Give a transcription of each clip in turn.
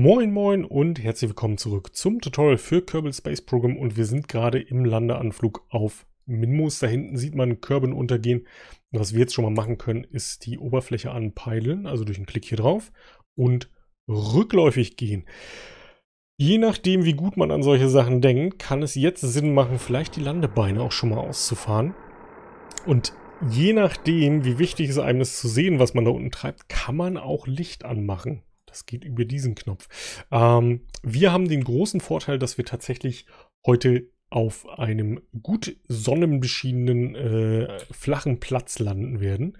Moin Moin und herzlich willkommen zurück zum Tutorial für Kerbal Space Program und wir sind gerade im Landeanflug auf Minmus. Da hinten sieht man Körben untergehen. Was wir jetzt schon mal machen können, ist die Oberfläche anpeilen, also durch einen Klick hier drauf und rückläufig gehen. Je nachdem, wie gut man an solche Sachen denkt, kann es jetzt Sinn machen, vielleicht die Landebeine auch schon mal auszufahren. Und je nachdem, wie wichtig es einem ist zu sehen, was man da unten treibt, kann man auch Licht anmachen. Das geht über diesen Knopf. Ähm, wir haben den großen Vorteil, dass wir tatsächlich heute auf einem gut sonnenbeschienenen, äh, flachen Platz landen werden.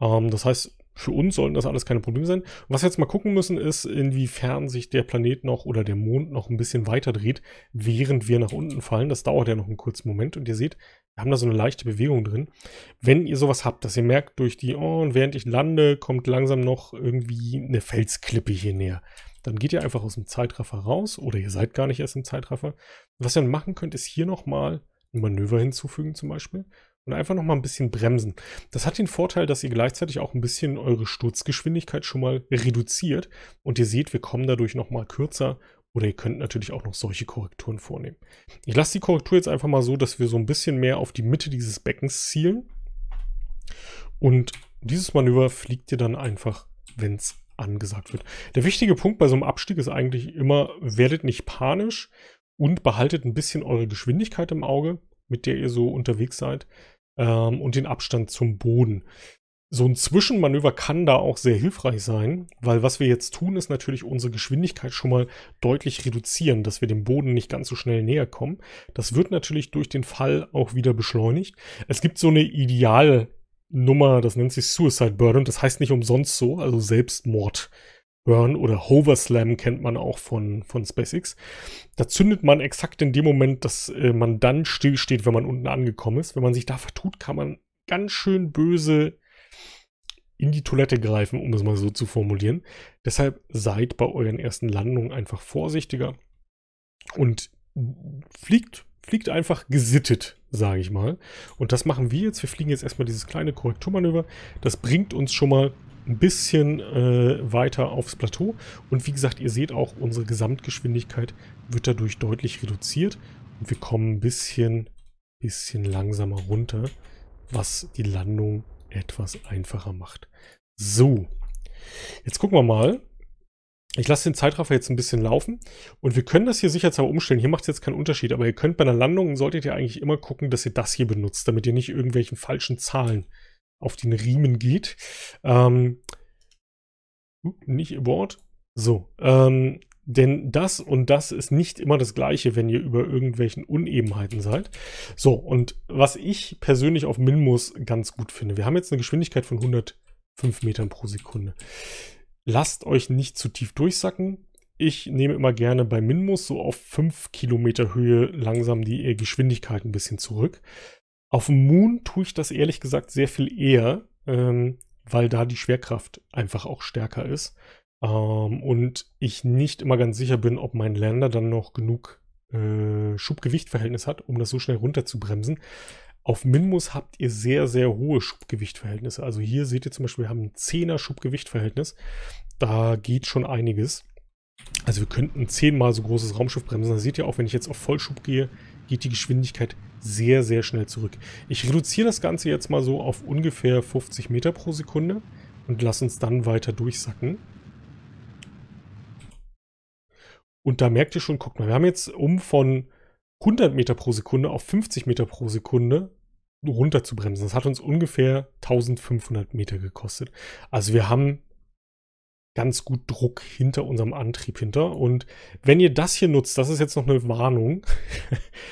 Ähm, das heißt, für uns sollten das alles keine Probleme sein. Was wir jetzt mal gucken müssen, ist, inwiefern sich der Planet noch oder der Mond noch ein bisschen weiter dreht, während wir nach unten fallen. Das dauert ja noch einen kurzen Moment. Und ihr seht, haben da so eine leichte Bewegung drin. Wenn ihr sowas habt, dass ihr merkt, durch die, oh, und während ich lande, kommt langsam noch irgendwie eine Felsklippe hier näher. Dann geht ihr einfach aus dem Zeitraffer raus oder ihr seid gar nicht erst im Zeitraffer. Was ihr dann machen könnt, ist hier nochmal ein Manöver hinzufügen zum Beispiel und einfach nochmal ein bisschen bremsen. Das hat den Vorteil, dass ihr gleichzeitig auch ein bisschen eure Sturzgeschwindigkeit schon mal reduziert und ihr seht, wir kommen dadurch nochmal kürzer oder ihr könnt natürlich auch noch solche Korrekturen vornehmen. Ich lasse die Korrektur jetzt einfach mal so, dass wir so ein bisschen mehr auf die Mitte dieses Beckens zielen. Und dieses Manöver fliegt ihr dann einfach, wenn es angesagt wird. Der wichtige Punkt bei so einem Abstieg ist eigentlich immer, werdet nicht panisch und behaltet ein bisschen eure Geschwindigkeit im Auge, mit der ihr so unterwegs seid ähm, und den Abstand zum Boden. So ein Zwischenmanöver kann da auch sehr hilfreich sein, weil was wir jetzt tun, ist natürlich unsere Geschwindigkeit schon mal deutlich reduzieren, dass wir dem Boden nicht ganz so schnell näher kommen. Das wird natürlich durch den Fall auch wieder beschleunigt. Es gibt so eine Idealnummer, das nennt sich Suicide Burn das heißt nicht umsonst so, also Selbstmord. Burn oder Hover Slam kennt man auch von, von SpaceX. Da zündet man exakt in dem Moment, dass äh, man dann stillsteht, wenn man unten angekommen ist. Wenn man sich da vertut, kann man ganz schön böse in die Toilette greifen, um es mal so zu formulieren. Deshalb seid bei euren ersten Landungen einfach vorsichtiger und fliegt, fliegt einfach gesittet, sage ich mal. Und das machen wir jetzt. Wir fliegen jetzt erstmal dieses kleine Korrekturmanöver. Das bringt uns schon mal ein bisschen äh, weiter aufs Plateau. Und wie gesagt, ihr seht auch, unsere Gesamtgeschwindigkeit wird dadurch deutlich reduziert. Und wir kommen ein bisschen, bisschen langsamer runter, was die Landung etwas einfacher macht. So, jetzt gucken wir mal. Ich lasse den Zeitraffer jetzt ein bisschen laufen und wir können das hier sicherheitshalber umstellen. Hier macht es jetzt keinen Unterschied, aber ihr könnt bei einer Landung, solltet ihr eigentlich immer gucken, dass ihr das hier benutzt, damit ihr nicht irgendwelchen falschen Zahlen auf den Riemen geht. Ähm, nicht Wort. So, ähm, denn das und das ist nicht immer das gleiche, wenn ihr über irgendwelchen Unebenheiten seid. So, und was ich persönlich auf Minmus ganz gut finde, wir haben jetzt eine Geschwindigkeit von 105 Metern pro Sekunde. Lasst euch nicht zu tief durchsacken. Ich nehme immer gerne bei Minmus so auf 5 Kilometer Höhe langsam die äh, Geschwindigkeit ein bisschen zurück. Auf dem Moon tue ich das ehrlich gesagt sehr viel eher, ähm, weil da die Schwerkraft einfach auch stärker ist. Ähm, und ich nicht immer ganz sicher bin, ob mein Lander dann noch genug äh, Schubgewichtverhältnis hat, um das so schnell runterzubremsen. Auf Minmus habt ihr sehr, sehr hohe Schubgewichtverhältnisse. Also hier seht ihr zum Beispiel, wir haben ein 10er Schubgewichtverhältnis. Da geht schon einiges. Also wir könnten 10 mal so großes Raumschiff bremsen. Da seht ihr auch, wenn ich jetzt auf Vollschub gehe, geht die Geschwindigkeit sehr, sehr schnell zurück. Ich reduziere das Ganze jetzt mal so auf ungefähr 50 Meter pro Sekunde und lasse uns dann weiter durchsacken. Und da merkt ihr schon, guckt mal, wir haben jetzt um von 100 Meter pro Sekunde auf 50 Meter pro Sekunde runter zu bremsen. Das hat uns ungefähr 1500 Meter gekostet. Also wir haben ganz gut Druck hinter unserem Antrieb hinter. Und wenn ihr das hier nutzt, das ist jetzt noch eine Warnung,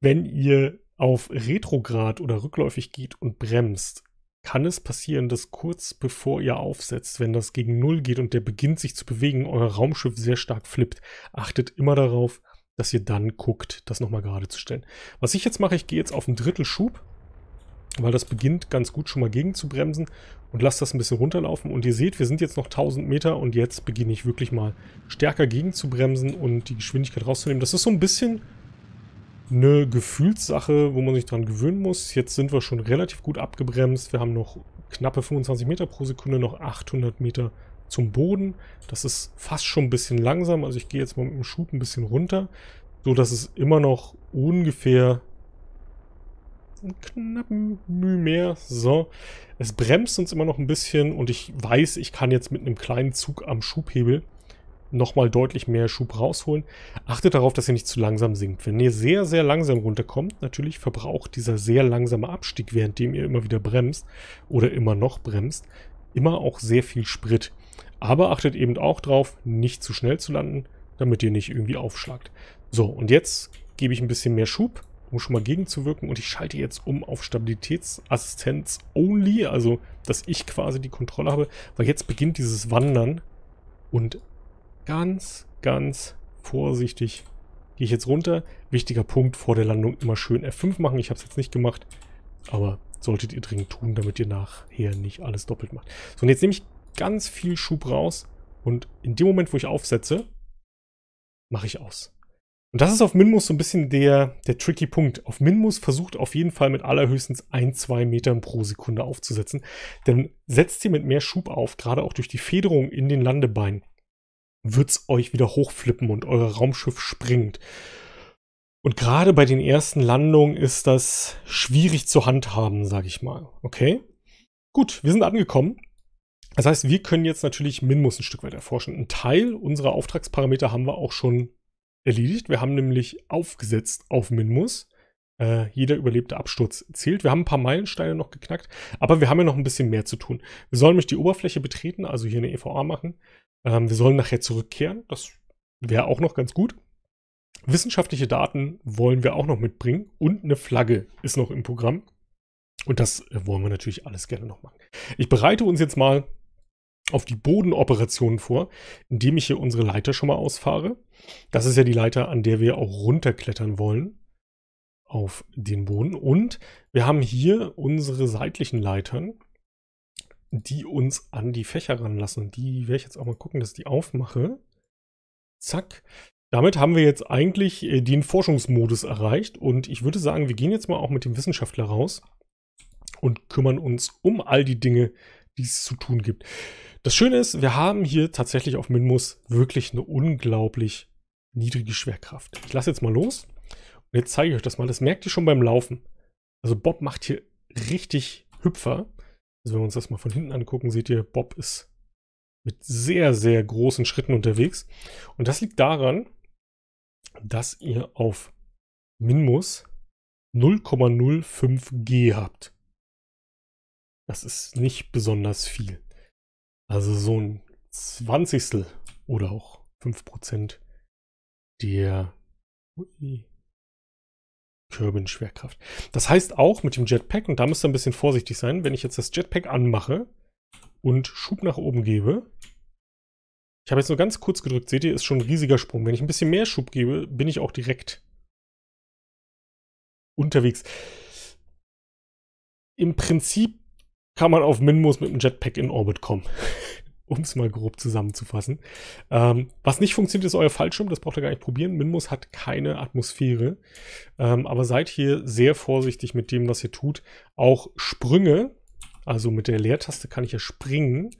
wenn ihr auf Retrograd oder rückläufig geht und bremst, kann es passieren, dass kurz bevor ihr aufsetzt, wenn das gegen Null geht und der beginnt sich zu bewegen, euer Raumschiff sehr stark flippt. Achtet immer darauf, dass ihr dann guckt, das nochmal gerade zu stellen. Was ich jetzt mache, ich gehe jetzt auf einen Drittel Schub, weil das beginnt ganz gut schon mal gegen zu bremsen und lasst das ein bisschen runterlaufen. Und ihr seht, wir sind jetzt noch 1000 Meter und jetzt beginne ich wirklich mal stärker gegen zu bremsen und die Geschwindigkeit rauszunehmen. Das ist so ein bisschen eine Gefühlssache, wo man sich dran gewöhnen muss. Jetzt sind wir schon relativ gut abgebremst. Wir haben noch knappe 25 Meter pro Sekunde, noch 800 Meter zum Boden. Das ist fast schon ein bisschen langsam. Also ich gehe jetzt mal mit dem Schub ein bisschen runter, so dass es immer noch ungefähr einen knappen Mühe mehr. So, es bremst uns immer noch ein bisschen und ich weiß, ich kann jetzt mit einem kleinen Zug am Schubhebel nochmal deutlich mehr Schub rausholen. Achtet darauf, dass ihr nicht zu langsam sinkt. Wenn ihr sehr, sehr langsam runterkommt, natürlich verbraucht dieser sehr langsame Abstieg, währenddem ihr immer wieder bremst oder immer noch bremst, immer auch sehr viel Sprit. Aber achtet eben auch darauf, nicht zu schnell zu landen, damit ihr nicht irgendwie aufschlagt. So, und jetzt gebe ich ein bisschen mehr Schub, um schon mal gegenzuwirken. Und ich schalte jetzt um auf Stabilitätsassistenz only, also dass ich quasi die Kontrolle habe, weil jetzt beginnt dieses Wandern und ganz, ganz vorsichtig gehe ich jetzt runter. Wichtiger Punkt, vor der Landung immer schön F5 machen. Ich habe es jetzt nicht gemacht, aber solltet ihr dringend tun, damit ihr nachher nicht alles doppelt macht. So, und jetzt nehme ich ganz viel Schub raus und in dem Moment, wo ich aufsetze, mache ich aus. Und das ist auf Minmus so ein bisschen der, der tricky Punkt. Auf Minmus versucht auf jeden Fall mit allerhöchstens ein, zwei Metern pro Sekunde aufzusetzen. Denn setzt ihr mit mehr Schub auf, gerade auch durch die Federung in den Landebeinen, wird es euch wieder hochflippen und euer Raumschiff springt. Und gerade bei den ersten Landungen ist das schwierig zu handhaben, sage ich mal. Okay? Gut, wir sind angekommen. Das heißt, wir können jetzt natürlich Minmus ein Stück weit erforschen. Ein Teil unserer Auftragsparameter haben wir auch schon erledigt. Wir haben nämlich aufgesetzt auf Minmus. Äh, jeder überlebte Absturz zählt. Wir haben ein paar Meilensteine noch geknackt, aber wir haben ja noch ein bisschen mehr zu tun. Wir sollen nämlich die Oberfläche betreten, also hier eine EVA machen ähm, wir sollen nachher zurückkehren. Das wäre auch noch ganz gut. Wissenschaftliche Daten wollen wir auch noch mitbringen und eine Flagge ist noch im Programm. Und das äh, wollen wir natürlich alles gerne noch machen. Ich bereite uns jetzt mal auf die Bodenoperationen vor, indem ich hier unsere Leiter schon mal ausfahre. Das ist ja die Leiter, an der wir auch runterklettern wollen auf den Boden. Und wir haben hier unsere seitlichen Leitern, die uns an die Fächer ranlassen. Die werde ich jetzt auch mal gucken, dass ich die aufmache. Zack. Damit haben wir jetzt eigentlich äh, den Forschungsmodus erreicht und ich würde sagen, wir gehen jetzt mal auch mit dem Wissenschaftler raus und kümmern uns um all die Dinge, die es zu tun gibt. Das Schöne ist, wir haben hier tatsächlich auf Minmus wirklich eine unglaublich niedrige Schwerkraft. Ich lasse jetzt mal los und jetzt zeige ich euch das mal. Das merkt ihr schon beim Laufen. Also Bob macht hier richtig Hüpfer. Also wenn wir uns das mal von hinten angucken, seht ihr, Bob ist mit sehr, sehr großen Schritten unterwegs. Und das liegt daran, dass ihr auf Minmus 0,05 G habt. Das ist nicht besonders viel. Also so ein Zwanzigstel oder auch 5% der... Kirbin Schwerkraft. Das heißt auch mit dem Jetpack, und da müsst ihr ein bisschen vorsichtig sein, wenn ich jetzt das Jetpack anmache und Schub nach oben gebe. Ich habe jetzt nur ganz kurz gedrückt, seht ihr, ist schon ein riesiger Sprung. Wenn ich ein bisschen mehr Schub gebe, bin ich auch direkt unterwegs. Im Prinzip kann man auf Minmus mit dem Jetpack in Orbit kommen. um es mal grob zusammenzufassen. Ähm, was nicht funktioniert, ist euer Fallschirm. Das braucht ihr gar nicht probieren. Minmus hat keine Atmosphäre. Ähm, aber seid hier sehr vorsichtig mit dem, was ihr tut. Auch Sprünge, also mit der Leertaste kann ich ja springen,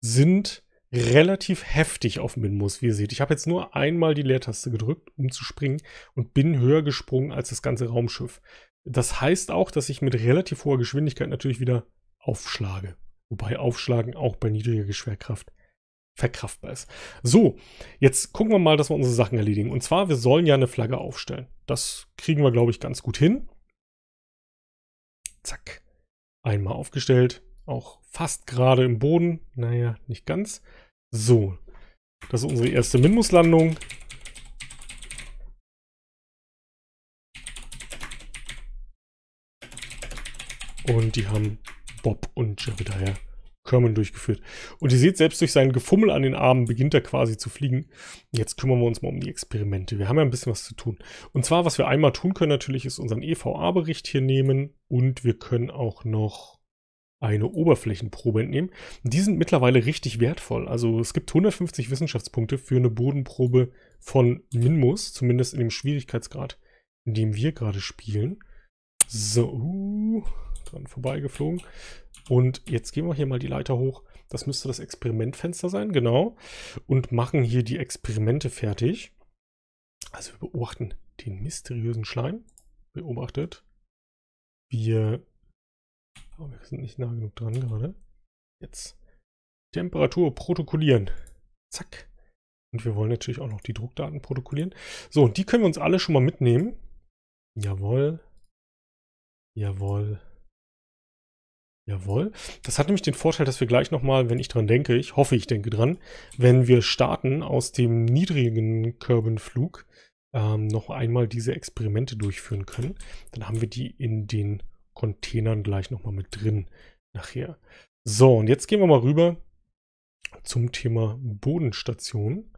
sind relativ heftig auf Minmus, wie ihr seht. Ich habe jetzt nur einmal die Leertaste gedrückt, um zu springen und bin höher gesprungen als das ganze Raumschiff. Das heißt auch, dass ich mit relativ hoher Geschwindigkeit natürlich wieder aufschlage. Wobei Aufschlagen auch bei niedriger Schwerkraft verkraftbar ist. So, jetzt gucken wir mal, dass wir unsere Sachen erledigen. Und zwar, wir sollen ja eine Flagge aufstellen. Das kriegen wir, glaube ich, ganz gut hin. Zack. Einmal aufgestellt. Auch fast gerade im Boden. Naja, nicht ganz. So. Das ist unsere erste Minmus-Landung. Und die haben Bob und Jerry daher Kerman durchgeführt. Und ihr seht, selbst durch sein Gefummel an den Armen beginnt er quasi zu fliegen. Jetzt kümmern wir uns mal um die Experimente. Wir haben ja ein bisschen was zu tun. Und zwar, was wir einmal tun können natürlich, ist unseren EVA-Bericht hier nehmen und wir können auch noch eine Oberflächenprobe entnehmen. Die sind mittlerweile richtig wertvoll. Also es gibt 150 Wissenschaftspunkte für eine Bodenprobe von Minmus, zumindest in dem Schwierigkeitsgrad, in dem wir gerade spielen. So, uh dran vorbeigeflogen. Und jetzt gehen wir hier mal die Leiter hoch. Das müsste das Experimentfenster sein, genau. Und machen hier die Experimente fertig. Also wir beobachten den mysteriösen Schleim. Beobachtet. Wir... Oh, wir sind nicht nah genug dran gerade. Jetzt. Temperatur protokollieren. Zack. Und wir wollen natürlich auch noch die Druckdaten protokollieren. So, und die können wir uns alle schon mal mitnehmen. Jawohl. Jawohl. Jawohl. Das hat nämlich den Vorteil, dass wir gleich nochmal, wenn ich dran denke, ich hoffe, ich denke dran, wenn wir starten aus dem niedrigen Körbenflug, ähm, noch einmal diese Experimente durchführen können. Dann haben wir die in den Containern gleich nochmal mit drin nachher. So, und jetzt gehen wir mal rüber zum Thema Bodenstation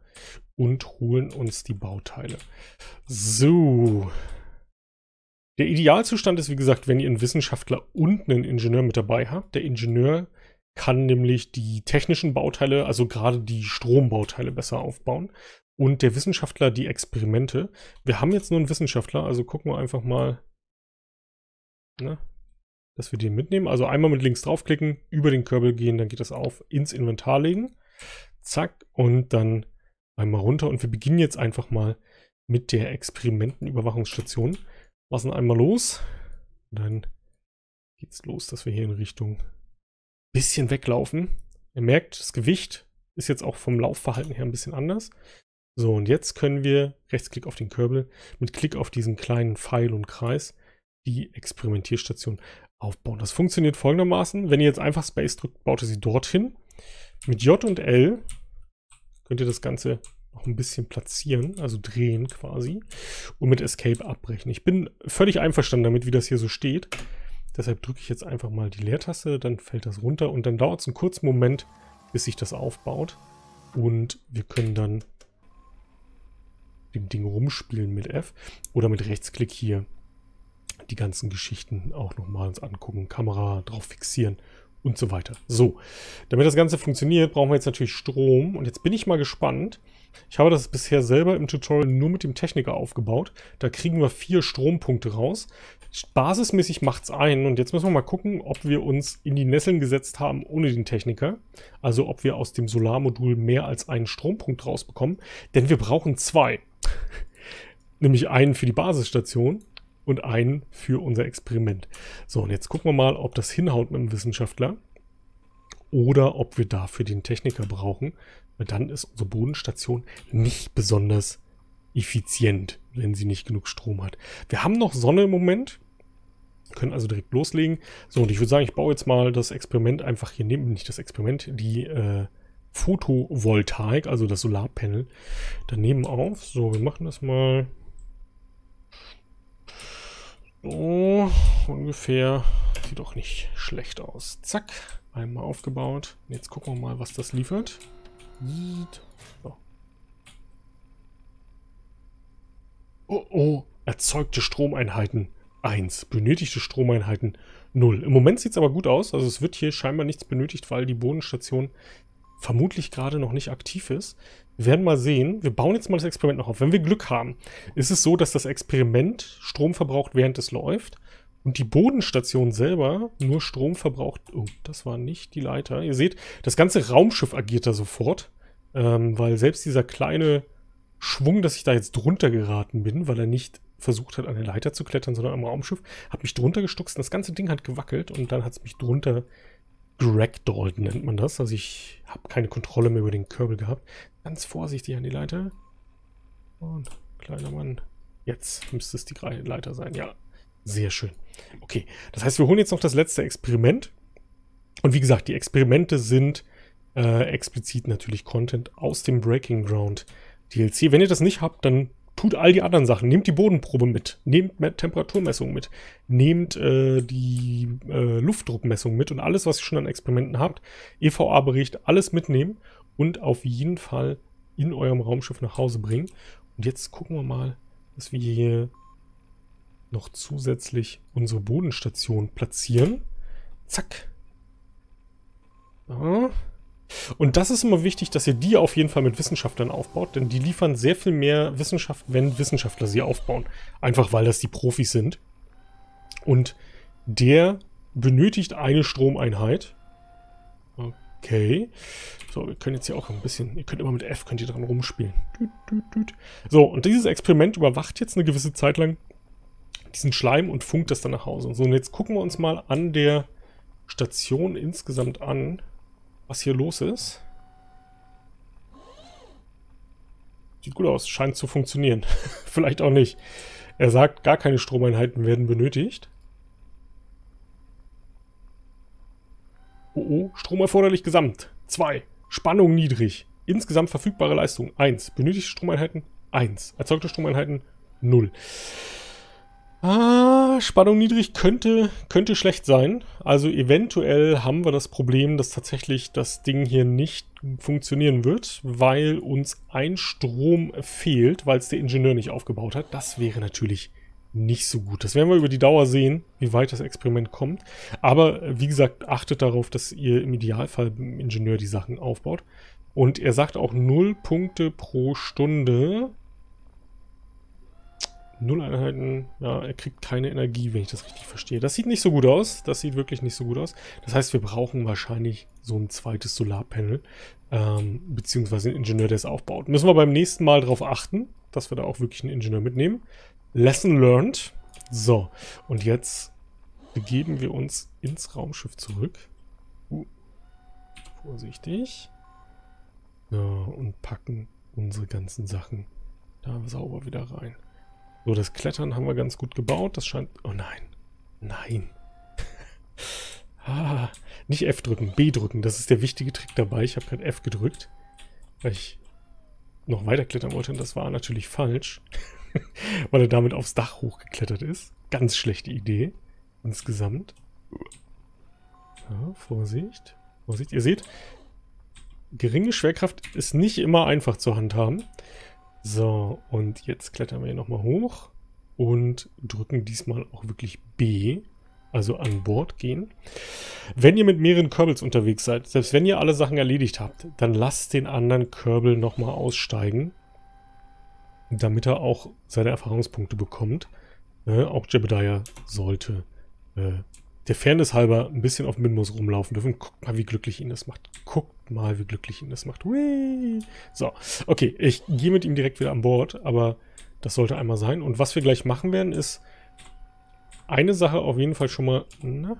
und holen uns die Bauteile. So, der Idealzustand ist, wie gesagt, wenn ihr einen Wissenschaftler und einen Ingenieur mit dabei habt. Der Ingenieur kann nämlich die technischen Bauteile, also gerade die Strombauteile besser aufbauen. Und der Wissenschaftler die Experimente. Wir haben jetzt nur einen Wissenschaftler, also gucken wir einfach mal, ne, dass wir den mitnehmen. Also einmal mit links draufklicken, über den Körbel gehen, dann geht das auf, ins Inventar legen. Zack, und dann einmal runter. Und wir beginnen jetzt einfach mal mit der Experimentenüberwachungsstation was einmal los. Und dann geht's los, dass wir hier in Richtung ein bisschen weglaufen. Ihr merkt, das Gewicht ist jetzt auch vom Laufverhalten her ein bisschen anders. So, und jetzt können wir Rechtsklick auf den Körbel mit Klick auf diesen kleinen Pfeil und Kreis die Experimentierstation aufbauen. Das funktioniert folgendermaßen. Wenn ihr jetzt einfach Space drückt, baut ihr sie dorthin. Mit J und L könnt ihr das Ganze auch ein bisschen platzieren, also drehen quasi und mit Escape abbrechen. Ich bin völlig einverstanden damit, wie das hier so steht. Deshalb drücke ich jetzt einfach mal die Leertaste, dann fällt das runter und dann dauert es einen kurzen Moment, bis sich das aufbaut. Und wir können dann dem Ding rumspielen mit F oder mit Rechtsklick hier die ganzen Geschichten auch nochmal uns angucken, Kamera drauf fixieren und so weiter. So, damit das Ganze funktioniert, brauchen wir jetzt natürlich Strom. Und jetzt bin ich mal gespannt, ich habe das bisher selber im Tutorial nur mit dem Techniker aufgebaut. Da kriegen wir vier Strompunkte raus. Basismäßig macht es einen und jetzt müssen wir mal gucken, ob wir uns in die Nesseln gesetzt haben ohne den Techniker. Also ob wir aus dem Solarmodul mehr als einen Strompunkt rausbekommen, denn wir brauchen zwei. Nämlich einen für die Basisstation und einen für unser Experiment. So, und jetzt gucken wir mal, ob das hinhaut mit dem Wissenschaftler oder ob wir dafür den Techniker brauchen. Weil dann ist unsere Bodenstation nicht besonders effizient, wenn sie nicht genug Strom hat. Wir haben noch Sonne im Moment. Können also direkt loslegen. So, und ich würde sagen, ich baue jetzt mal das Experiment einfach hier neben, nicht das Experiment, die äh, Photovoltaik, also das Solarpanel, daneben auf. So, wir machen das mal so ungefähr. Sieht doch nicht schlecht aus. Zack. Einmal aufgebaut. Jetzt gucken wir mal, was das liefert. So. Oh, oh, erzeugte Stromeinheiten 1, benötigte Stromeinheiten 0. Im Moment sieht es aber gut aus, also es wird hier scheinbar nichts benötigt, weil die Bodenstation vermutlich gerade noch nicht aktiv ist. Wir werden mal sehen. Wir bauen jetzt mal das Experiment noch auf. Wenn wir Glück haben, ist es so, dass das Experiment Strom verbraucht, während es läuft. Und die Bodenstation selber nur Strom verbraucht. Oh, das war nicht die Leiter. Ihr seht, das ganze Raumschiff agiert da sofort, ähm, weil selbst dieser kleine Schwung, dass ich da jetzt drunter geraten bin, weil er nicht versucht hat, an der Leiter zu klettern, sondern am Raumschiff, hat mich drunter gestuckst. Das ganze Ding hat gewackelt und dann hat es mich drunter geragdollt, nennt man das. Also ich habe keine Kontrolle mehr über den Körbel gehabt. Ganz vorsichtig an die Leiter. Und kleiner Mann, jetzt müsste es die Leiter sein. Ja, sehr schön. Okay, das heißt, wir holen jetzt noch das letzte Experiment. Und wie gesagt, die Experimente sind äh, explizit natürlich Content aus dem Breaking Ground DLC. Wenn ihr das nicht habt, dann tut all die anderen Sachen. Nehmt die Bodenprobe mit, nehmt Temperaturmessung mit, nehmt äh, die äh, Luftdruckmessung mit und alles, was ihr schon an Experimenten habt, EVA-Bericht, alles mitnehmen und auf jeden Fall in eurem Raumschiff nach Hause bringen. Und jetzt gucken wir mal, dass wir hier noch zusätzlich unsere Bodenstation platzieren. Zack. Ja. Und das ist immer wichtig, dass ihr die auf jeden Fall mit Wissenschaftlern aufbaut, denn die liefern sehr viel mehr Wissenschaft, wenn Wissenschaftler sie aufbauen. Einfach weil das die Profis sind. Und der benötigt eine Stromeinheit. Okay. So, wir können jetzt hier auch ein bisschen, ihr könnt immer mit F, könnt ihr dran rumspielen. So, und dieses Experiment überwacht jetzt eine gewisse Zeit lang diesen Schleim und funkt das dann nach Hause. So, und jetzt gucken wir uns mal an der Station insgesamt an, was hier los ist. Sieht gut aus, scheint zu funktionieren. Vielleicht auch nicht. Er sagt, gar keine Stromeinheiten werden benötigt. Oh, oh. Strom erforderlich gesamt. 2. Spannung niedrig. Insgesamt verfügbare Leistung 1. Benötigte Stromeinheiten 1. Erzeugte Stromeinheiten 0. Ah, Spannung niedrig könnte, könnte schlecht sein. Also eventuell haben wir das Problem, dass tatsächlich das Ding hier nicht funktionieren wird, weil uns ein Strom fehlt, weil es der Ingenieur nicht aufgebaut hat. Das wäre natürlich nicht so gut. Das werden wir über die Dauer sehen, wie weit das Experiment kommt. Aber wie gesagt, achtet darauf, dass ihr im Idealfall im Ingenieur die Sachen aufbaut. Und er sagt auch 0 Punkte pro Stunde. Null Einheiten. Ja, er kriegt keine Energie, wenn ich das richtig verstehe. Das sieht nicht so gut aus. Das sieht wirklich nicht so gut aus. Das heißt, wir brauchen wahrscheinlich so ein zweites Solarpanel. Ähm, beziehungsweise einen Ingenieur, der es aufbaut. Müssen wir beim nächsten Mal darauf achten, dass wir da auch wirklich einen Ingenieur mitnehmen. Lesson learned. So, und jetzt begeben wir uns ins Raumschiff zurück. Uh, vorsichtig. Ja, und packen unsere ganzen Sachen da sauber wieder rein. So, das Klettern haben wir ganz gut gebaut. Das scheint... Oh nein. Nein. ah, nicht F drücken, B drücken. Das ist der wichtige Trick dabei. Ich habe gerade F gedrückt, weil ich noch weiter klettern wollte. Und das war natürlich falsch, weil er damit aufs Dach hochgeklettert ist. Ganz schlechte Idee insgesamt. Ja, Vorsicht. Vorsicht. Ihr seht, geringe Schwerkraft ist nicht immer einfach zu handhaben. So, und jetzt klettern wir nochmal hoch und drücken diesmal auch wirklich B, also an Bord gehen. Wenn ihr mit mehreren Körbels unterwegs seid, selbst wenn ihr alle Sachen erledigt habt, dann lasst den anderen Körbel nochmal aussteigen, damit er auch seine Erfahrungspunkte bekommt. Äh, auch Jebediah sollte äh, der Fairness halber ein bisschen auf Minmus rumlaufen dürfen. Guckt mal, wie glücklich ihn das macht. Guckt mal, wie glücklich ihn das macht. Whee! So, okay, ich gehe mit ihm direkt wieder an Bord, aber das sollte einmal sein. Und was wir gleich machen werden, ist eine Sache auf jeden Fall schon mal... Na,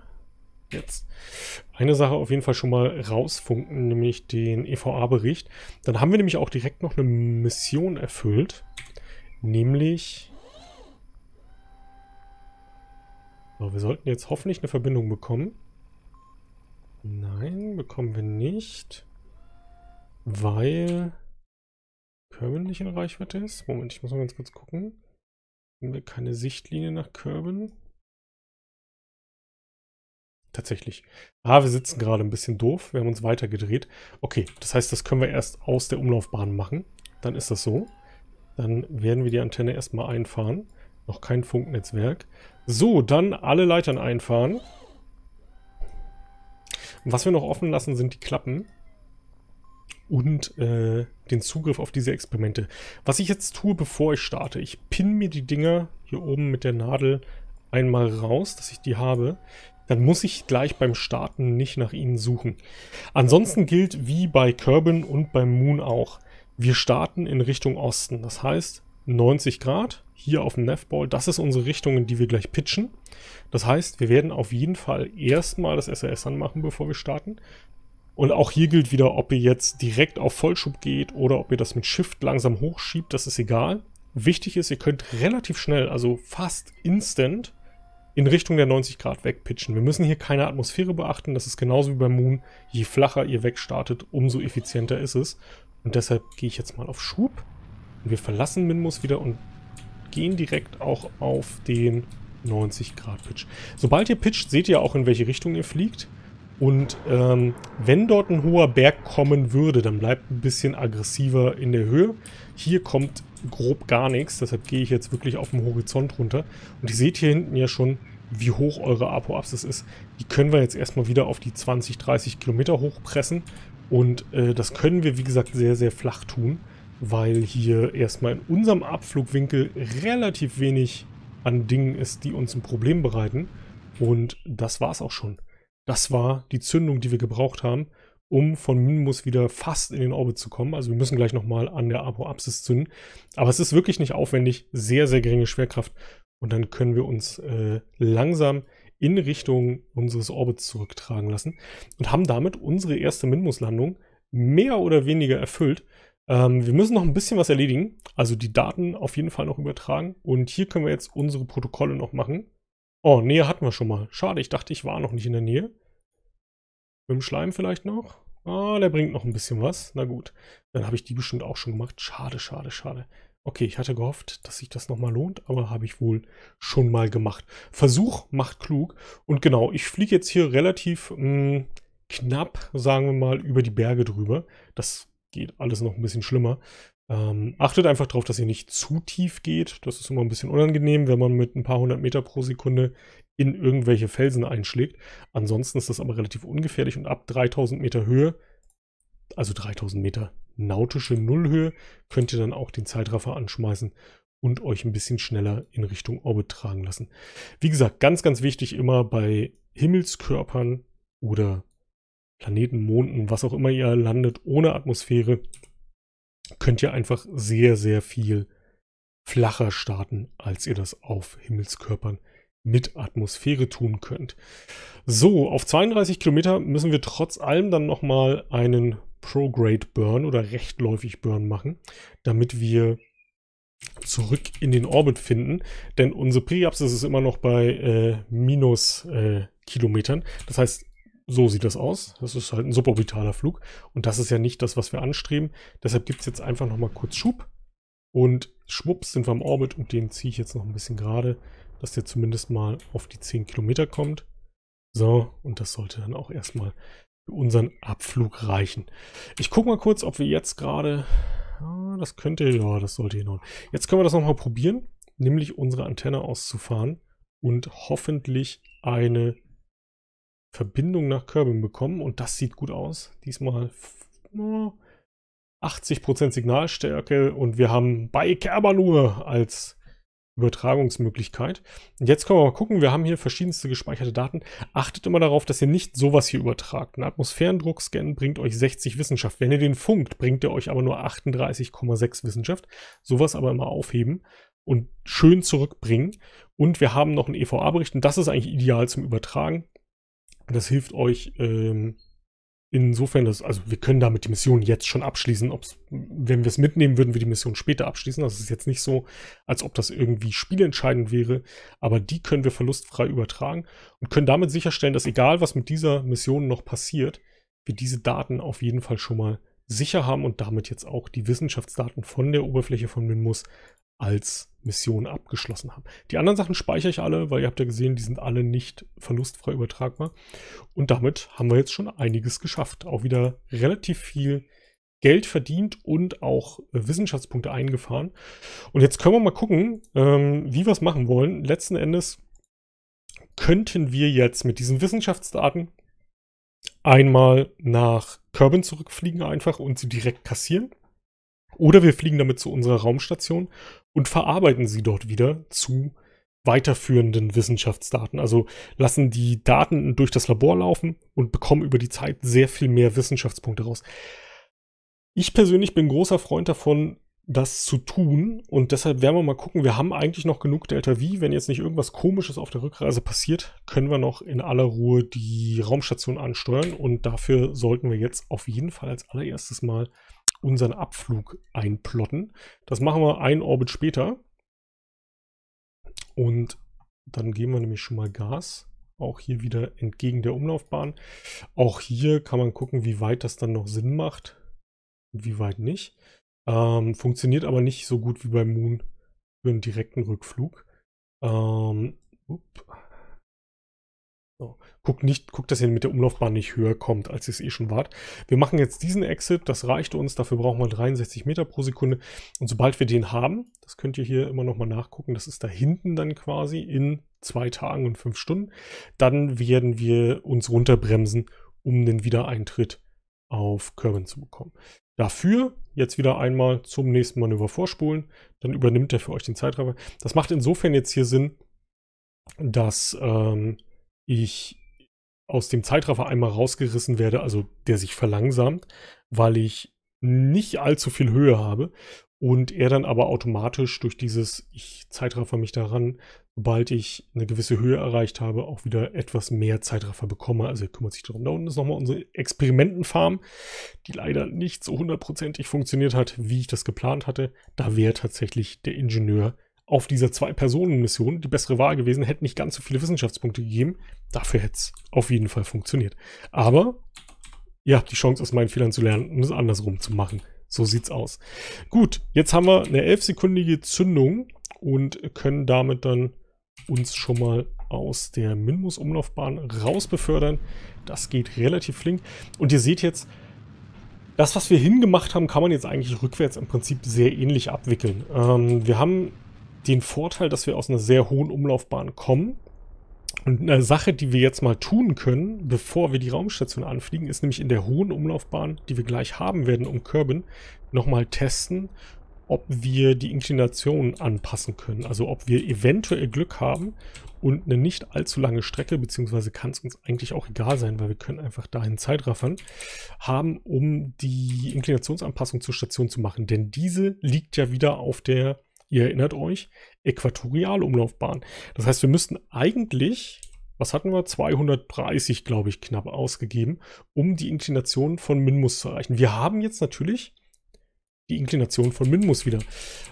jetzt. Eine Sache auf jeden Fall schon mal rausfunken, nämlich den EVA-Bericht. Dann haben wir nämlich auch direkt noch eine Mission erfüllt, nämlich So, wir sollten jetzt hoffentlich eine Verbindung bekommen. Nein, bekommen wir nicht. Weil Kirby nicht in Reichweite ist. Moment, ich muss mal ganz kurz gucken. Haben wir keine Sichtlinie nach Kirby? Tatsächlich. Ah, wir sitzen gerade ein bisschen doof. Wir haben uns weitergedreht. Okay, das heißt, das können wir erst aus der Umlaufbahn machen. Dann ist das so. Dann werden wir die Antenne erstmal einfahren. Noch kein Funknetzwerk. So, dann alle Leitern einfahren. was wir noch offen lassen, sind die Klappen. Und äh, den Zugriff auf diese Experimente. Was ich jetzt tue, bevor ich starte, ich pinne mir die Dinger hier oben mit der Nadel einmal raus, dass ich die habe. Dann muss ich gleich beim Starten nicht nach ihnen suchen. Ansonsten gilt wie bei Kerbin und beim Moon auch. Wir starten in Richtung Osten. Das heißt, 90 Grad hier auf dem Navball. Das ist unsere Richtung, in die wir gleich pitchen. Das heißt, wir werden auf jeden Fall erstmal das SRS anmachen, bevor wir starten. Und auch hier gilt wieder, ob ihr jetzt direkt auf Vollschub geht oder ob ihr das mit Shift langsam hochschiebt, das ist egal. Wichtig ist, ihr könnt relativ schnell, also fast instant, in Richtung der 90 Grad wegpitchen. Wir müssen hier keine Atmosphäre beachten, das ist genauso wie beim Moon. Je flacher ihr wegstartet, umso effizienter ist es. Und deshalb gehe ich jetzt mal auf Schub. Und wir verlassen Minmus wieder und gehen direkt auch auf den 90 Grad Pitch. Sobald ihr pitcht, seht ihr auch, in welche Richtung ihr fliegt. Und ähm, wenn dort ein hoher Berg kommen würde, dann bleibt ein bisschen aggressiver in der Höhe. Hier kommt grob gar nichts, deshalb gehe ich jetzt wirklich auf dem Horizont runter. Und ihr seht hier hinten ja schon, wie hoch eure Apoapsis ist. Die können wir jetzt erstmal wieder auf die 20, 30 Kilometer hochpressen. Und äh, das können wir, wie gesagt, sehr, sehr flach tun weil hier erstmal in unserem Abflugwinkel relativ wenig an Dingen ist, die uns ein Problem bereiten. Und das war's auch schon. Das war die Zündung, die wir gebraucht haben, um von Minimus wieder fast in den Orbit zu kommen. Also wir müssen gleich nochmal an der Apoapsis zünden. Aber es ist wirklich nicht aufwendig, sehr, sehr geringe Schwerkraft. Und dann können wir uns äh, langsam in Richtung unseres Orbits zurücktragen lassen und haben damit unsere erste minmus landung mehr oder weniger erfüllt. Ähm, wir müssen noch ein bisschen was erledigen, also die Daten auf jeden Fall noch übertragen. Und hier können wir jetzt unsere Protokolle noch machen. Oh, Nähe hatten wir schon mal. Schade, ich dachte, ich war noch nicht in der Nähe. Mit dem Schleim vielleicht noch. Ah, der bringt noch ein bisschen was. Na gut, dann habe ich die bestimmt auch schon gemacht. Schade, schade, schade. Okay, ich hatte gehofft, dass sich das nochmal lohnt, aber habe ich wohl schon mal gemacht. Versuch macht klug. Und genau, ich fliege jetzt hier relativ mh, hm, knapp, sagen wir mal, über die Berge drüber. Das geht alles noch ein bisschen schlimmer. Ähm, achtet einfach darauf, dass ihr nicht zu tief geht. Das ist immer ein bisschen unangenehm, wenn man mit ein paar hundert Meter pro Sekunde in irgendwelche Felsen einschlägt. Ansonsten ist das aber relativ ungefährlich und ab 3000 Meter Höhe, also 3000 Meter nautische Nullhöhe, könnt ihr dann auch den Zeitraffer anschmeißen und euch ein bisschen schneller in Richtung Orbit tragen lassen. Wie gesagt, ganz, ganz wichtig immer bei Himmelskörpern oder Planeten, Monden, was auch immer ihr landet, ohne Atmosphäre, könnt ihr einfach sehr, sehr viel flacher starten, als ihr das auf Himmelskörpern mit Atmosphäre tun könnt. So, auf 32 Kilometer müssen wir trotz allem dann nochmal einen Prograde Burn oder rechtläufig Burn machen, damit wir zurück in den Orbit finden. Denn unsere Priapsis ist immer noch bei äh, minus äh, Kilometern. Das heißt, so sieht das aus. Das ist halt ein suborbitaler Flug. Und das ist ja nicht das, was wir anstreben. Deshalb gibt es jetzt einfach nochmal kurz Schub. Und schwupps sind wir im Orbit und den ziehe ich jetzt noch ein bisschen gerade, dass der zumindest mal auf die 10 Kilometer kommt. So, und das sollte dann auch erstmal für unseren Abflug reichen. Ich gucke mal kurz, ob wir jetzt gerade... Ah, das könnte... Ja, das sollte hinhauen. Jetzt können wir das nochmal probieren, nämlich unsere Antenne auszufahren und hoffentlich eine Verbindung nach Körbeln bekommen und das sieht gut aus. Diesmal 80% Signalstärke und wir haben bei Kerber nur als Übertragungsmöglichkeit. Und jetzt können wir mal gucken, wir haben hier verschiedenste gespeicherte Daten. Achtet immer darauf, dass ihr nicht sowas hier übertragt. Ein Atmosphärendruckscan bringt euch 60 Wissenschaft. Wenn ihr den funkt, bringt er euch aber nur 38,6 Wissenschaft. Sowas aber immer aufheben und schön zurückbringen. Und wir haben noch einen EVA-Bericht und das ist eigentlich ideal zum Übertragen. Und das hilft euch ähm, insofern, dass, also wir können damit die Mission jetzt schon abschließen. Ob's, wenn wir es mitnehmen, würden wir die Mission später abschließen. Das also ist jetzt nicht so, als ob das irgendwie spielentscheidend wäre. Aber die können wir verlustfrei übertragen und können damit sicherstellen, dass egal, was mit dieser Mission noch passiert, wir diese Daten auf jeden Fall schon mal sicher haben und damit jetzt auch die Wissenschaftsdaten von der Oberfläche von Minmus als Mission abgeschlossen haben. Die anderen Sachen speichere ich alle, weil ihr habt ja gesehen, die sind alle nicht verlustfrei übertragbar. Und damit haben wir jetzt schon einiges geschafft. Auch wieder relativ viel Geld verdient und auch äh, Wissenschaftspunkte eingefahren. Und jetzt können wir mal gucken, ähm, wie wir es machen wollen. Letzten Endes könnten wir jetzt mit diesen Wissenschaftsdaten einmal nach Körben zurückfliegen einfach und sie direkt kassieren. Oder wir fliegen damit zu unserer Raumstation und verarbeiten sie dort wieder zu weiterführenden Wissenschaftsdaten. Also lassen die Daten durch das Labor laufen und bekommen über die Zeit sehr viel mehr Wissenschaftspunkte raus. Ich persönlich bin großer Freund davon, das zu tun und deshalb werden wir mal gucken, wir haben eigentlich noch genug Delta V, wenn jetzt nicht irgendwas komisches auf der Rückreise passiert, können wir noch in aller Ruhe die Raumstation ansteuern und dafür sollten wir jetzt auf jeden Fall als allererstes mal unseren Abflug einplotten. Das machen wir ein Orbit später. Und dann geben wir nämlich schon mal Gas. Auch hier wieder entgegen der Umlaufbahn. Auch hier kann man gucken, wie weit das dann noch Sinn macht und wie weit nicht. Ähm, funktioniert aber nicht so gut wie beim Moon für einen direkten Rückflug. Ähm, up. So. Guckt, nicht, guckt, dass ihr mit der Umlaufbahn nicht höher kommt, als ihr es eh schon wart. Wir machen jetzt diesen Exit, das reicht uns, dafür brauchen wir 63 Meter pro Sekunde. Und sobald wir den haben, das könnt ihr hier immer nochmal nachgucken, das ist da hinten dann quasi in zwei Tagen und fünf Stunden, dann werden wir uns runterbremsen, um den Wiedereintritt auf Körben zu bekommen. Dafür jetzt wieder einmal zum nächsten Manöver vorspulen, dann übernimmt er für euch den Zeitraffer. Das macht insofern jetzt hier Sinn, dass... Ähm, ich aus dem Zeitraffer einmal rausgerissen werde, also der sich verlangsamt, weil ich nicht allzu viel Höhe habe und er dann aber automatisch durch dieses ich Zeitraffer mich daran, sobald ich eine gewisse Höhe erreicht habe, auch wieder etwas mehr Zeitraffer bekomme. Also er kümmert sich darum. Da unten ist nochmal unsere Experimentenfarm, die leider nicht so hundertprozentig funktioniert hat, wie ich das geplant hatte. Da wäre tatsächlich der Ingenieur auf dieser Zwei-Personen-Mission die bessere Wahl gewesen, hätte nicht ganz so viele Wissenschaftspunkte gegeben. Dafür hätte es auf jeden Fall funktioniert. Aber ihr habt die Chance, aus meinen Fehlern zu lernen und es andersrum zu machen. So sieht's aus. Gut, jetzt haben wir eine elfsekundige Zündung und können damit dann uns schon mal aus der Minmus-Umlaufbahn raus befördern. Das geht relativ flink. Und ihr seht jetzt, das, was wir hingemacht haben, kann man jetzt eigentlich rückwärts im Prinzip sehr ähnlich abwickeln. Ähm, wir haben den Vorteil, dass wir aus einer sehr hohen Umlaufbahn kommen. Und eine Sache, die wir jetzt mal tun können, bevor wir die Raumstation anfliegen, ist nämlich in der hohen Umlaufbahn, die wir gleich haben werden, um Kerbin, nochmal testen, ob wir die Inklination anpassen können. Also ob wir eventuell Glück haben und eine nicht allzu lange Strecke, beziehungsweise kann es uns eigentlich auch egal sein, weil wir können einfach dahin Zeitraffern, haben, um die Inklinationsanpassung zur Station zu machen. Denn diese liegt ja wieder auf der Ihr erinnert euch, Äquatorialumlaufbahn. Das heißt, wir müssten eigentlich, was hatten wir? 230, glaube ich, knapp ausgegeben, um die Inklination von Minmus zu erreichen. Wir haben jetzt natürlich die Inklination von Minmus wieder.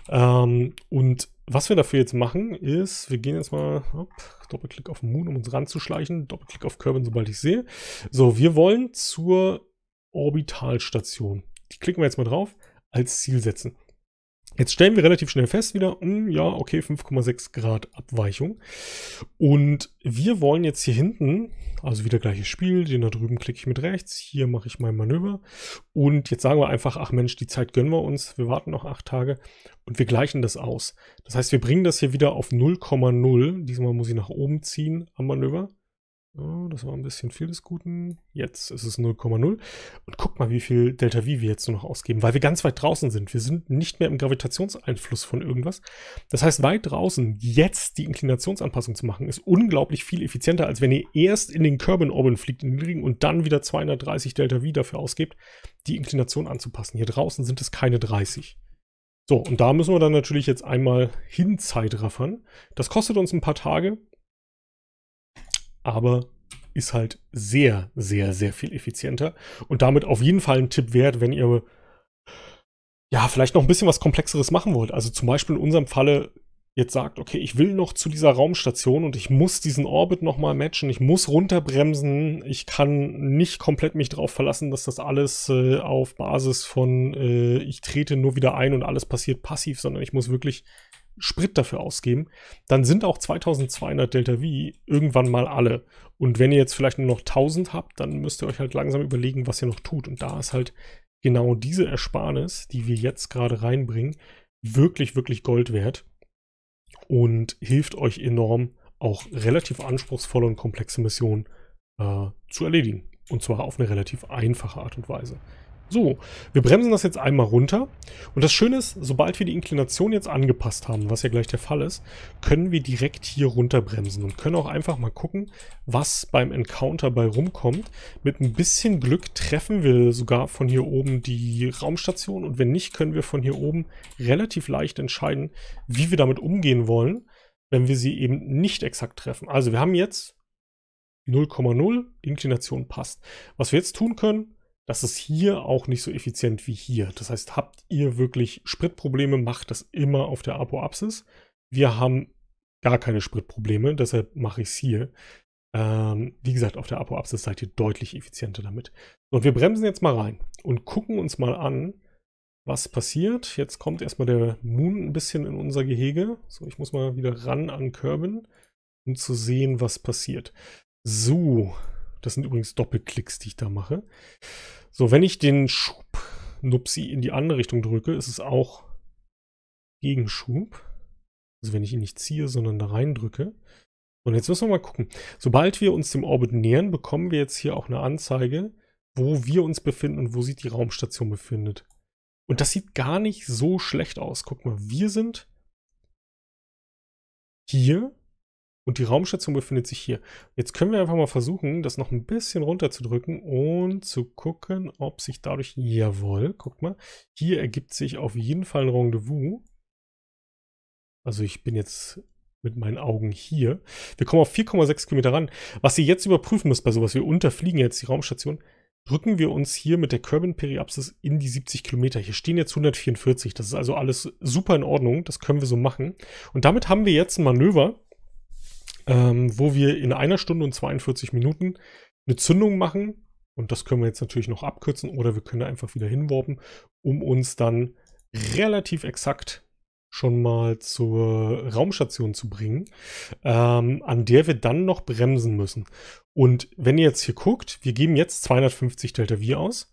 Ähm, und was wir dafür jetzt machen, ist, wir gehen jetzt mal, hopp, Doppelklick auf den Moon, um uns ranzuschleichen, Doppelklick auf Kerbin, sobald ich sehe. So, wir wollen zur Orbitalstation. Die klicken wir jetzt mal drauf, als Ziel setzen. Jetzt stellen wir relativ schnell fest wieder, mh, hm, ja, okay, 5,6 Grad Abweichung. Und wir wollen jetzt hier hinten, also wieder gleiches Spiel, den da drüben klicke ich mit rechts, hier mache ich mein Manöver. Und jetzt sagen wir einfach, ach Mensch, die Zeit gönnen wir uns, wir warten noch acht Tage und wir gleichen das aus. Das heißt, wir bringen das hier wieder auf 0,0. Diesmal muss ich nach oben ziehen am Manöver. Oh, das war ein bisschen viel des Guten. Jetzt ist es 0,0. Und guck mal, wie viel Delta V wir jetzt nur noch ausgeben, weil wir ganz weit draußen sind. Wir sind nicht mehr im Gravitationseinfluss von irgendwas. Das heißt, weit draußen jetzt die Inklinationsanpassung zu machen, ist unglaublich viel effizienter, als wenn ihr erst in den Kerbin Orbit fliegt, in den Ring und dann wieder 230 Delta V dafür ausgebt, die Inklination anzupassen. Hier draußen sind es keine 30. So, und da müssen wir dann natürlich jetzt einmal hin Zeit Das kostet uns ein paar Tage, aber ist halt sehr, sehr, sehr viel effizienter und damit auf jeden Fall ein Tipp wert, wenn ihr ja vielleicht noch ein bisschen was Komplexeres machen wollt. Also zum Beispiel in unserem Falle jetzt sagt, okay, ich will noch zu dieser Raumstation und ich muss diesen Orbit nochmal matchen, ich muss runterbremsen, ich kann nicht komplett mich darauf verlassen, dass das alles äh, auf Basis von, äh, ich trete nur wieder ein und alles passiert passiv, sondern ich muss wirklich Sprit dafür ausgeben, dann sind auch 2200 Delta V irgendwann mal alle. Und wenn ihr jetzt vielleicht nur noch 1000 habt, dann müsst ihr euch halt langsam überlegen, was ihr noch tut. Und da ist halt genau diese Ersparnis, die wir jetzt gerade reinbringen, wirklich, wirklich Gold wert und hilft euch enorm, auch relativ anspruchsvolle und komplexe Missionen äh, zu erledigen. Und zwar auf eine relativ einfache Art und Weise. So, wir bremsen das jetzt einmal runter. Und das Schöne ist, sobald wir die Inklination jetzt angepasst haben, was ja gleich der Fall ist, können wir direkt hier runterbremsen und können auch einfach mal gucken, was beim Encounter bei rumkommt. Mit ein bisschen Glück treffen wir sogar von hier oben die Raumstation und wenn nicht, können wir von hier oben relativ leicht entscheiden, wie wir damit umgehen wollen, wenn wir sie eben nicht exakt treffen. Also wir haben jetzt 0,0, Inklination passt. Was wir jetzt tun können, das ist hier auch nicht so effizient wie hier. Das heißt, habt ihr wirklich Spritprobleme, macht das immer auf der Apoapsis. Wir haben gar keine Spritprobleme, deshalb mache ich es hier. Ähm, wie gesagt, auf der Apoapsis seid ihr deutlich effizienter damit. Und wir bremsen jetzt mal rein und gucken uns mal an, was passiert. Jetzt kommt erstmal der Moon ein bisschen in unser Gehege. So, ich muss mal wieder ran an Körben, um zu sehen, was passiert. So, das sind übrigens Doppelklicks, die ich da mache. So, wenn ich den Schub Nupsi in die andere Richtung drücke, ist es auch Gegenschub. Also wenn ich ihn nicht ziehe, sondern da rein drücke. Und jetzt müssen wir mal gucken. Sobald wir uns dem Orbit nähern, bekommen wir jetzt hier auch eine Anzeige, wo wir uns befinden und wo sich die Raumstation befindet. Und das sieht gar nicht so schlecht aus. Guck mal, wir sind hier und die Raumstation befindet sich hier. Jetzt können wir einfach mal versuchen, das noch ein bisschen runterzudrücken und zu gucken, ob sich dadurch, jawohl, guckt mal, hier ergibt sich auf jeden Fall ein Rendezvous. Also ich bin jetzt mit meinen Augen hier. Wir kommen auf 4,6 Kilometer ran. Was ihr jetzt überprüfen müsst bei sowas, wir unterfliegen jetzt die Raumstation, drücken wir uns hier mit der Kerbin-Periapsis in die 70 Kilometer. Hier stehen jetzt 144. Das ist also alles super in Ordnung. Das können wir so machen. Und damit haben wir jetzt ein Manöver, ähm, wo wir in einer Stunde und 42 Minuten eine Zündung machen. Und das können wir jetzt natürlich noch abkürzen oder wir können einfach wieder hinworben, um uns dann relativ exakt schon mal zur Raumstation zu bringen, ähm, an der wir dann noch bremsen müssen. Und wenn ihr jetzt hier guckt, wir geben jetzt 250 Delta V aus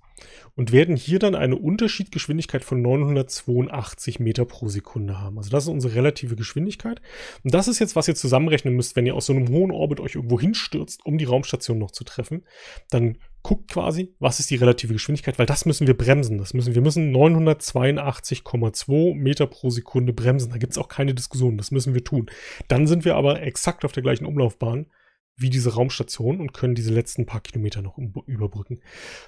und werden hier dann eine Unterschiedgeschwindigkeit von 982 Meter pro Sekunde haben. Also das ist unsere relative Geschwindigkeit. Und das ist jetzt, was ihr zusammenrechnen müsst, wenn ihr aus so einem hohen Orbit euch irgendwo hinstürzt, um die Raumstation noch zu treffen. Dann guckt quasi, was ist die relative Geschwindigkeit, weil das müssen wir bremsen. Das müssen, wir müssen 982,2 Meter pro Sekunde bremsen. Da gibt es auch keine Diskussion. Das müssen wir tun. Dann sind wir aber exakt auf der gleichen Umlaufbahn wie diese Raumstation und können diese letzten paar Kilometer noch überbrücken.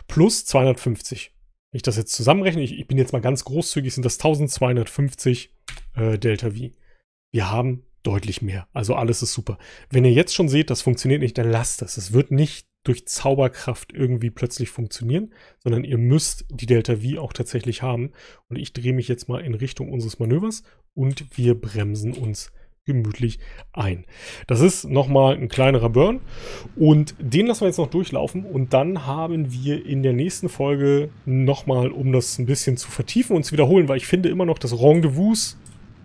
Plus 250. Wenn ich das jetzt zusammenrechne, ich, ich bin jetzt mal ganz großzügig, sind das 1250 äh, Delta V. Wir haben deutlich mehr. Also alles ist super. Wenn ihr jetzt schon seht, das funktioniert nicht, dann lasst es. Es wird nicht durch Zauberkraft irgendwie plötzlich funktionieren, sondern ihr müsst die Delta V auch tatsächlich haben. Und ich drehe mich jetzt mal in Richtung unseres Manövers und wir bremsen uns gemütlich ein. Das ist nochmal ein kleinerer Burn und den lassen wir jetzt noch durchlaufen und dann haben wir in der nächsten Folge nochmal, um das ein bisschen zu vertiefen und zu wiederholen, weil ich finde immer noch dass Rendezvous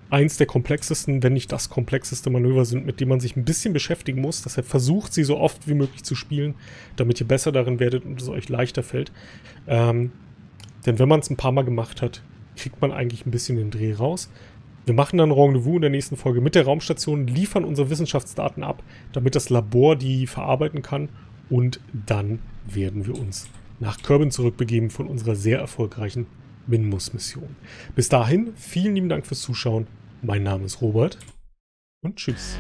eins der komplexesten, wenn nicht das komplexeste Manöver sind, mit dem man sich ein bisschen beschäftigen muss. Deshalb versucht sie so oft wie möglich zu spielen, damit ihr besser darin werdet und es euch leichter fällt. Ähm, denn wenn man es ein paar Mal gemacht hat, kriegt man eigentlich ein bisschen den Dreh raus. Wir machen dann Rendezvous in der nächsten Folge mit der Raumstation, liefern unsere Wissenschaftsdaten ab, damit das Labor die verarbeiten kann und dann werden wir uns nach Körben zurückbegeben von unserer sehr erfolgreichen Minmus-Mission. Bis dahin, vielen lieben Dank fürs Zuschauen. Mein Name ist Robert und tschüss.